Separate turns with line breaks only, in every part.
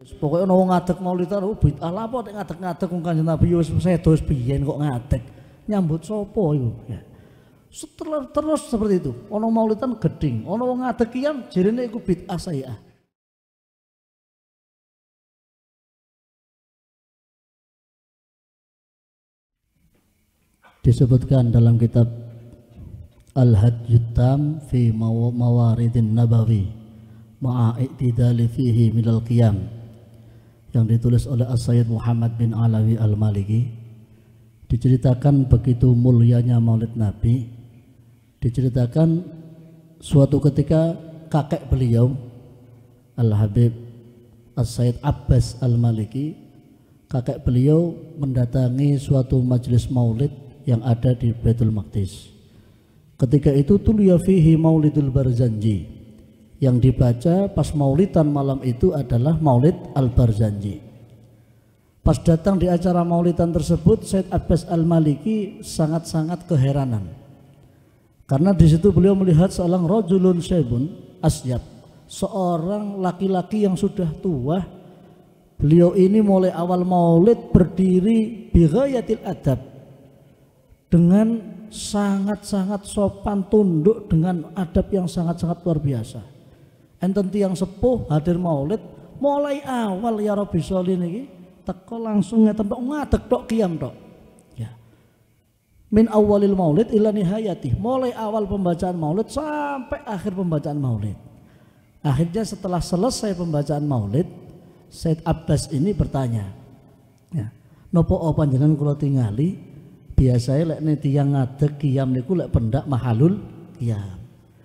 Pokoknya ono mau maulidan oh bid, lha apa nek ngadeg ngadek wong Kanjeng Nabi ya saya terus biyen kok ngatek, Nyambut sopo itu. Ya. Setelah terus seperti itu, ono mau maulidan geding, ono wong ngadek kian jadinya iku bid ah, sayyah. disebutkan dalam kitab al hadjutam fi Mawaridin Nabawi Ma'a'i'tidali i'tidali fihi minal qiyam yang ditulis oleh As-Sayyid Muhammad bin Alawi Al-Maliki diceritakan begitu mulianya maulid Nabi diceritakan suatu ketika kakek beliau Al-Habib As-Sayyid Abbas Al-Maliki kakek beliau mendatangi suatu majelis maulid yang ada di Baitul Maqdis ketika itu tuliyafihi maulidul barzanji yang dibaca pas maulidan malam itu adalah maulid al-Barzanji. Pas datang di acara maulidan tersebut, Said Abbas al-Maliki sangat-sangat keheranan. Karena di situ beliau melihat seorang rojulun syaibun asyab, seorang laki-laki yang sudah tua. Beliau ini mulai awal maulid berdiri bighayatil adab dengan sangat-sangat sopan tunduk dengan adab yang sangat-sangat luar biasa enten tiang sepuh hadir maulid mulai awal ya Rabbi Solin ini teko langsung ngeten tok ngadeg tok kiam tok ya min awalil maulid ila nihayati mulai awal pembacaan maulid sampai akhir pembacaan maulid akhirnya setelah selesai pembacaan maulid Said Abbas ini bertanya ya nopo o panjenengan kula tingali biasane lek ne tiyang ngadeg kiam niku lek pendak mahalul kiam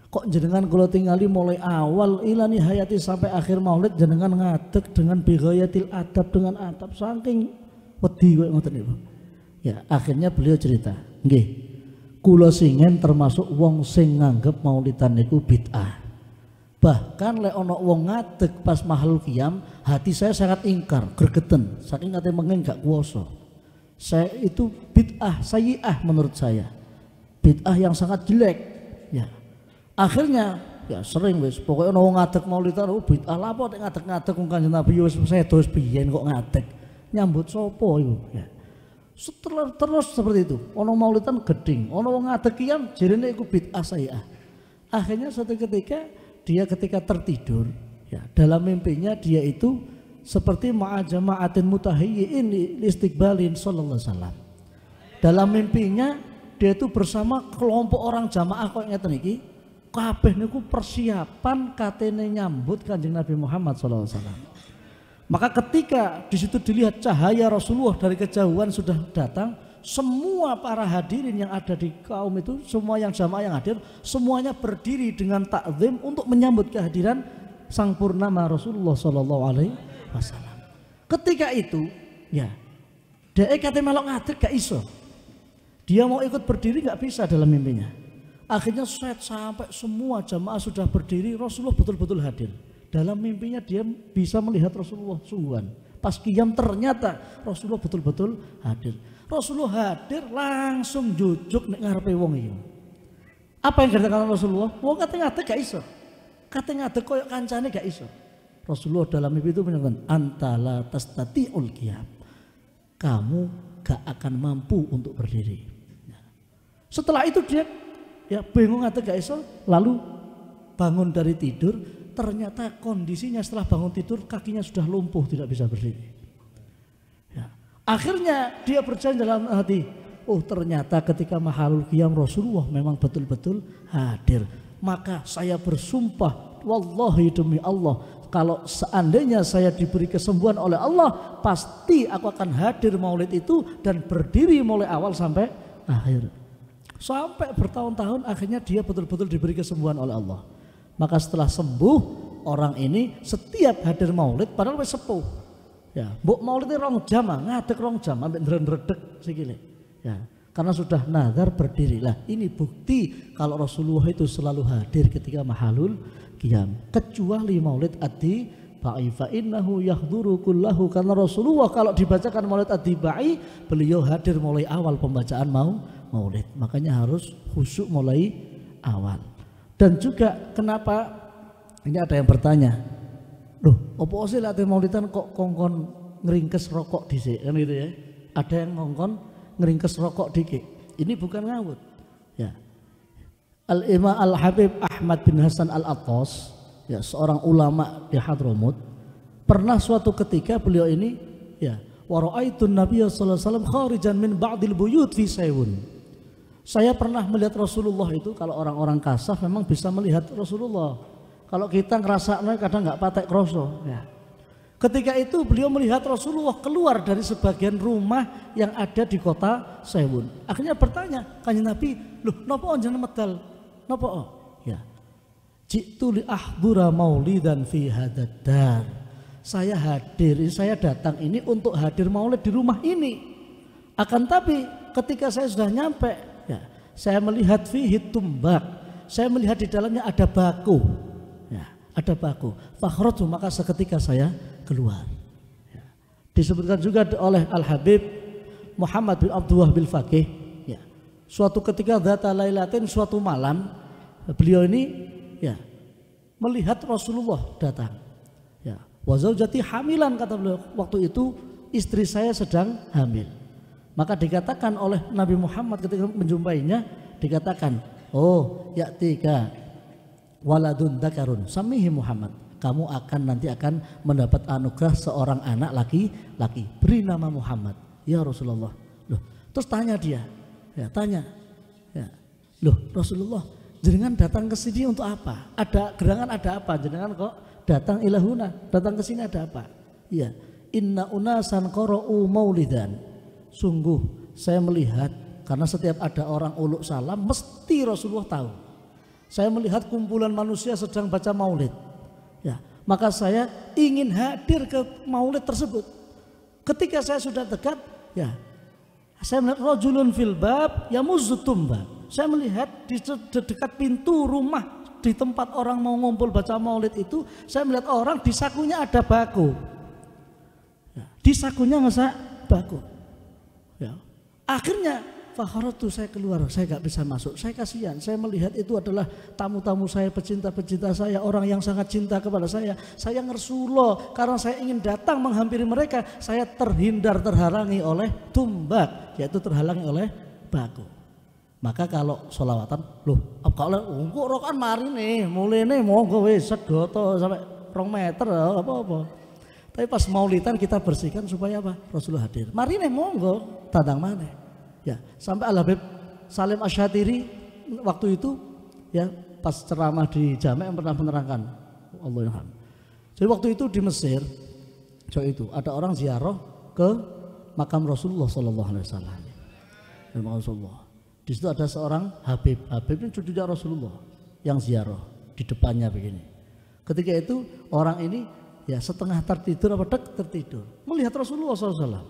kok jenengan kalau tinggali mulai awal ilani hayati sampai akhir maulid jenengan ngadek dengan bihayatil adab dengan adab saking wedi gue ngoten niku. Ya, akhirnya beliau cerita, gih, Kula singen termasuk wong sing nganggep maulidan niku bid'ah. Bahkan lek ana wong ngadek pas mahal kiam, hati saya sangat ingkar, gregeten, saking kate mengenggak kuoso Saya itu bid'ah, sayi'ah menurut saya. Bid'ah yang sangat jelek, akhirnya ya sering wis pokoknya ono ngadeg maulidan oh bit ala ah, apa nek ngadek ngadek ngungkan Kanjeng Nabi ya wis sedos biyen kok ngadek nyambut sopo iku ya setelah terus seperti itu ono maulidan geding ono wong ngadek kian jerene iku bid'ah sayyah akhirnya suatu ketika dia ketika tertidur ya dalam mimpinya dia itu seperti ma'ajama'atin ini listik sallallahu alaihi wasallam dalam mimpinya dia itu bersama kelompok orang jamaah kok ingat iki kabeh niku persiapan katene nyambut Kanjeng Nabi Muhammad SAW. Maka ketika di situ dilihat cahaya Rasulullah dari kejauhan sudah datang, semua para hadirin yang ada di kaum itu, semua yang jamaah yang hadir, semuanya berdiri dengan takzim untuk menyambut kehadiran sang purnama Rasulullah Shallallahu Alaihi Wasallam. Ketika itu, ya, dia kata melok gak iso. Dia mau ikut berdiri gak bisa dalam mimpinya. Akhirnya set sampai semua jamaah sudah berdiri, Rasulullah betul-betul hadir. Dalam mimpinya dia bisa melihat Rasulullah sungguhan. Pas kiam ternyata Rasulullah betul-betul hadir. Rasulullah hadir langsung jujuk nek ngarepe wong Apa yang dikatakan Rasulullah? Wong kate-kate gak iso. Kate-kate koyo kancane gak iso. Rasulullah dalam mimpi itu menyatakan antala tastati'ul kiam, Kamu gak akan mampu untuk berdiri. Nah, setelah itu dia ya bingung atau gak iso lalu bangun dari tidur ternyata kondisinya setelah bangun tidur kakinya sudah lumpuh tidak bisa berdiri ya. akhirnya dia berjalan dalam hati oh ternyata ketika mahalul qiyam Rasulullah memang betul-betul hadir maka saya bersumpah wallahi demi Allah kalau seandainya saya diberi kesembuhan oleh Allah pasti aku akan hadir maulid itu dan berdiri mulai awal sampai akhir Sampai bertahun-tahun akhirnya dia betul-betul diberi kesembuhan oleh Allah. Maka setelah sembuh orang ini setiap hadir maulid padahal wis sepuh. Ya, mbok maulid rong jam, ah, ngadek rong jam ambek ndredeg sikile. Ya, karena sudah nazar berdirilah. Ini bukti kalau Rasulullah itu selalu hadir ketika mahalul kiam. Kecuali maulid adi ba'ifa innahu yahduru kullahu karena Rasulullah kalau dibacakan maulid adi ba'i beliau hadir mulai awal pembacaan mau maulid. Makanya harus khusyuk mulai awal. Dan juga kenapa ini ada yang bertanya, loh, opo sih latihan maulidan kok kongkon ngeringkes rokok di kan gitu ya? Ada yang kongkon ngeringkes rokok dikit. Ini bukan ngawut. Ya. Al Imam Al Habib Ahmad bin Hasan Al Atos, ya seorang ulama di Hadramut, pernah suatu ketika beliau ini ya waraitun nabiyya sallallahu alaihi wasallam kharijan min ba'dil buyut fi sayun saya pernah melihat Rasulullah itu kalau orang-orang kasaf memang bisa melihat Rasulullah. Kalau kita ngerasa kadang nggak patek kroso. Ya. Ketika itu beliau melihat Rasulullah keluar dari sebagian rumah yang ada di kota Sewun. Akhirnya bertanya kanjeng Nabi, loh nopo onjen medal? Nopo? On? Oh? Ya. Jitu li ahdura maulidan fi hadadar. Saya hadir, saya datang ini untuk hadir maulid di rumah ini. Akan tapi ketika saya sudah nyampe saya melihat fihi tumbak, saya melihat di dalamnya ada baku. Ya, ada baku. Fakhrotu maka seketika saya keluar. Ya. Disebutkan juga oleh Al Habib Muhammad bin Abdullah bin Fakih. Ya. Suatu ketika data lailatin suatu malam beliau ini ya melihat Rasulullah datang. Ya, wazaujati hamilan kata beliau. Waktu itu istri saya sedang hamil. Maka dikatakan oleh Nabi Muhammad ketika menjumpainya dikatakan, "Oh, ya tiga waladun dakarun samihi Muhammad." Kamu akan nanti akan mendapat anugerah seorang anak laki-laki. Beri nama Muhammad. Ya Rasulullah. Loh, terus tanya dia. Ya, tanya. Ya. Loh, Rasulullah, jenengan datang ke sini untuk apa? Ada gerangan ada apa? Jenengan kok datang ilahuna, datang ke sini ada apa? ya Inna unasan koro'u maulidan Sungguh saya melihat karena setiap ada orang uluk salam mesti Rasulullah tahu. Saya melihat kumpulan manusia sedang baca maulid. Ya, maka saya ingin hadir ke maulid tersebut. Ketika saya sudah dekat, ya saya melihat rojulun filbab ya muzutumba. Saya melihat di dekat pintu rumah di tempat orang mau ngumpul baca maulid itu, saya melihat orang di sakunya ada baku. Ya, di sakunya ngesak baku. Akhirnya fakhorotu saya keluar, saya nggak bisa masuk. Saya kasihan, saya melihat itu adalah tamu-tamu saya, pecinta-pecinta saya, orang yang sangat cinta kepada saya. Saya ngersulo karena saya ingin datang menghampiri mereka. Saya terhindar, terhalangi oleh tumbak, yaitu terhalangi oleh baku. Maka kalau solawatan, loh, kalau ungu oh, rokan mari nih, mulai nih mau gue sedoto sampai rong meter apa apa. Tapi pas maulitan kita bersihkan supaya apa? Rasulullah hadir. Mari nih monggo, tandang mana? Ya, sampai Al Habib Salim Asyatiri waktu itu ya pas ceramah di jamaah yang pernah menerangkan Allah Ilham. Jadi waktu itu di Mesir, cowok itu ada orang ziarah ke makam Rasulullah Sallallahu Alaihi Wasallam. Makam Rasulullah. Di situ ada seorang Habib. Habib ini cucunya Rasulullah yang ziarah di depannya begini. Ketika itu orang ini ya setengah tertidur apa dek tertidur melihat Rasulullah SAW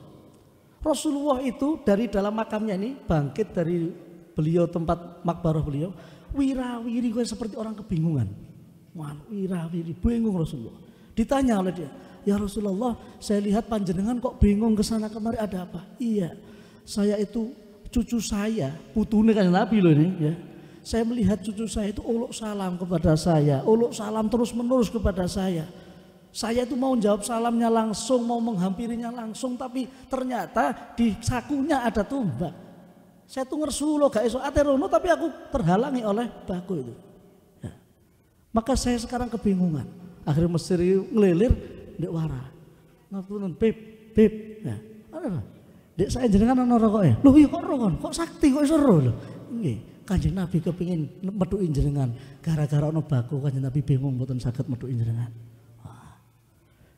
Rasulullah itu dari dalam makamnya ini bangkit dari beliau tempat makbarah beliau wirawiri gue seperti orang kebingungan wira wirawiri bingung Rasulullah ditanya oleh dia ya Rasulullah saya lihat panjenengan kok bingung ke sana kemari ada apa iya saya itu cucu saya putune kan Nabi loh ini ya saya melihat cucu saya itu uluk salam kepada saya, uluk salam terus menerus kepada saya saya itu mau jawab salamnya langsung, mau menghampirinya langsung, tapi ternyata di sakunya ada tombak. Saya tuh ngersu loh, gak esok aterono, tapi aku terhalangi oleh baku itu. Ya. Maka saya sekarang kebingungan. Akhirnya Mesir ngelilir, dek wara. Ngapunten, pip, pip. Ya. Ada Dek saya jenengan ana rokoknya. Lho iya kok rokok, kok sakti kok seru lho. Nggih, Kanjeng Nabi kepingin metuki jenengan gara-gara ana baku Kanjeng Nabi bingung mboten saged metuki jenengan.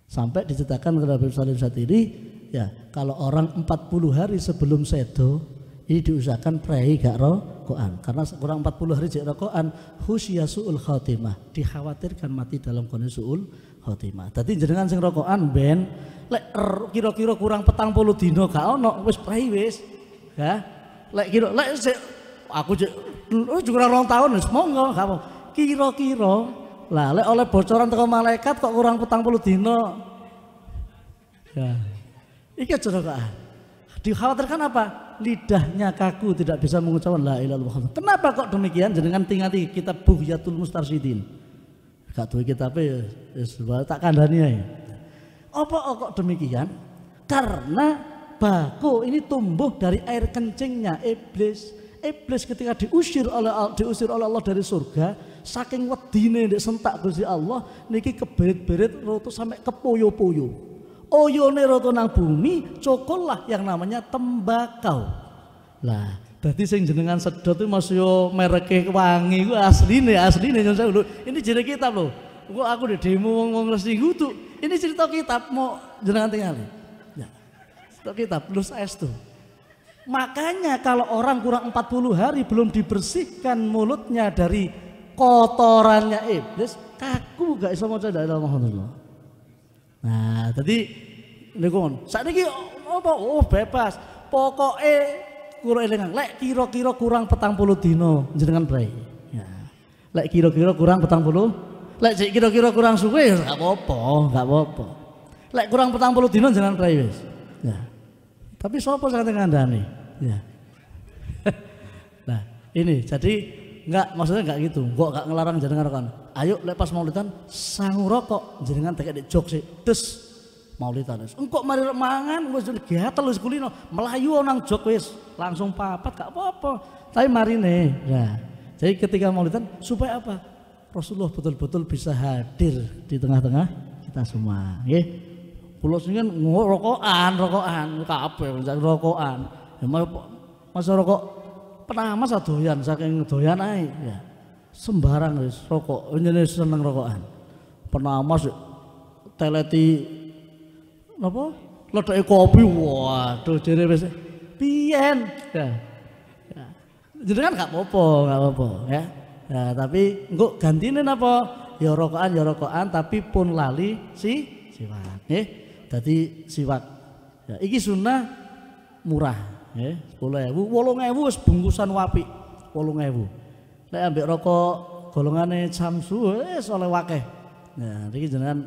Sampai diceritakan kepada Habib Salim Satiri, ya kalau orang 40 hari sebelum sedo ini diusahakan prei gak rokoan karena kurang 40 hari jek rokoan husya suul khotimah dikhawatirkan mati dalam kondisi suul khotimah tadi jenengan sing rokoan ben lek kira-kira kurang petang puluh dino gak ono wis prei wis ya lek kira lek aku juga oh, juga orang tahun wis monggo gak apa kira-kira Lale oleh bocoran teko malaikat kok kurang petang puluh dino. Ya. Iki aja Dikhawatirkan apa? Lidahnya kaku tidak bisa mengucapkan la ilaha illallah. Kenapa kok demikian? Jenengan tingati kitab Buhyatul Mustarsidin. Gak duwe kitab e, ya, wis ya, ya, tak kandhani ae. Apa kok demikian? Karena baku ini tumbuh dari air kencingnya iblis. Iblis ketika diusir oleh diusir oleh Allah dari surga, saking wedine ndek sentak Gusti Allah niki keberit-berit roto sampai kepoyo-poyo oyone roto nang bumi lah yang namanya tembakau lah dadi sing jenengan sedot itu masih yo mereke wangi ku asline asline nyon saya Ini cerita kitab loh. Kok aku di demo wong wong resi gutu. Ini cerita kitab mau jenengan tingali. Ya. Cerita kitab terus tuh. Makanya kalau orang kurang 40 hari belum dibersihkan mulutnya dari kotorannya iblis kaku gak iso maca la ilaha illallah. Nah, tadi niku sakniki apa oh bebas. Pokoke kurang elingan lek kira-kira kurang petang puluh dino jenengan brai. Ya. Lek kira-kira kurang petang puluh lek sik kira-kira kurang suwe ya gak apa-apa, gak apa-apa. Lek kurang petang puluh dino jenengan brai wis. Ya. Tapi sapa sing ngandani? Ya. nah, ini jadi Enggak, maksudnya enggak gitu. Gua enggak ngelarang jenengan kan. Ayo lepas maulidan sang rokok jenengan tekek di jog sih. Des maulidan. Engkok mari mangan wis gatel wis kulino, melayu orang jok wis. Langsung papat kak apa-apa. Tapi marine. Ya. jadi ketika maulidan supaya apa? Rasulullah betul-betul bisa hadir di tengah-tengah kita semua. Nggih. Kula singen rokokan, rokokan kabeh rokokan. Ya, masa rokok pernah saya doyan saking doyan ae ya. Sembarang wis rokok, nyene seneng rokokan. pernah Penamas teleti napa? Ledeke kopi waduh jere wis piyen. Ya. ya. Jadi kan gak apa-apa, gak apa-apa ya. Ya, tapi engko gantine napa? Ya rokokan ya rokokan tapi pun lali si siwak. Nggih. Dadi siwak. Ya, iki sunnah murah. Eh, sepuluh 10000, wolong ewu, bungkusan wapi. ewu. Nek ambek rokok golongannya Samsu eh, oleh wakeh. Nah, jangan.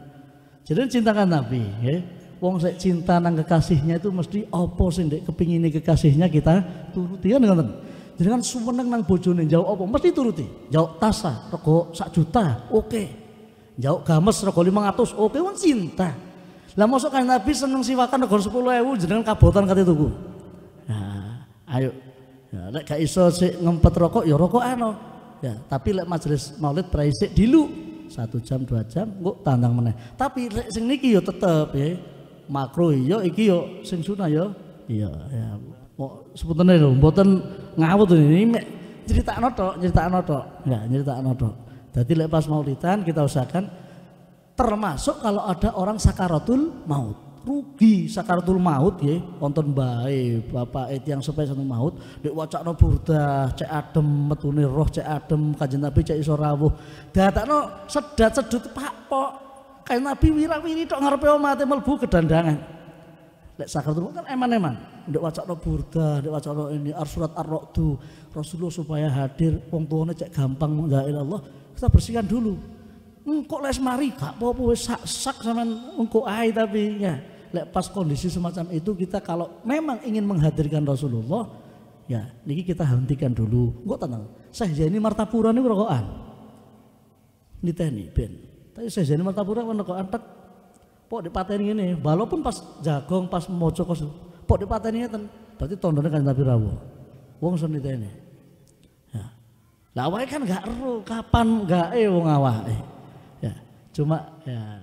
Jadi jadi cintakan Nabi, Eh, Wong saya cinta nang kekasihnya itu mesti opo sing keping ini kekasihnya kita turuti kan jadi kan sumeneng nang bojone jauh opo, mesti turuti. Jauh tasa rokok sak juta, oke. Okay. Jauh games lima ratus oke okay, wong cinta. Lah masuk kan Nabi seneng siwakan rego jadi kan kabotan kate tuku ayo ya, lek gak iso sik ngempet rokok ya rokok ano ya tapi lek majelis maulid praisik dilu satu jam dua jam kok tandang meneh tapi lek sing niki yo ya tetep ya makro yo iya, iki yo ya sing sunah yo ya. iya ya kok sebetulnya lho mboten ngawut ini cerita notok cerita notok ya cerita notok jadi lek pas maulidan kita usahakan termasuk kalau ada orang sakaratul maut rugi sakaratul maut ya wonten bae bapak et yang sepe satu maut dek wacana burdah cek adem metune roh cek adem kanjeng nabi cek iso rawuh datakno sedat sedut pak pok kanjeng nabi wiri, tok ngarepe omate melbu kedandangan lek sakaratul maut kan eman-eman dek wacana burdah dek wacana ini arsurat ar-ra'du Rasulullah supaya hadir wong tuane cek gampang la Allah, kita bersihkan dulu engkau les mari kak apa sak-sak sama engkau ai tapi ya lek kondisi semacam itu kita kalau memang ingin menghadirkan Rasulullah ya niki kita hentikan dulu engkau tenang saya jadi martapura ini rokokan nih ben tapi saya jadi martapura kan rokokan tek pok di paten ini, walaupun pas jagong pas maca kos pok ini ten, berarti tandane kan Nabi rawuh wong sun ini ya lah awake kan gak ero kapan gak eh wong eh Cuma ya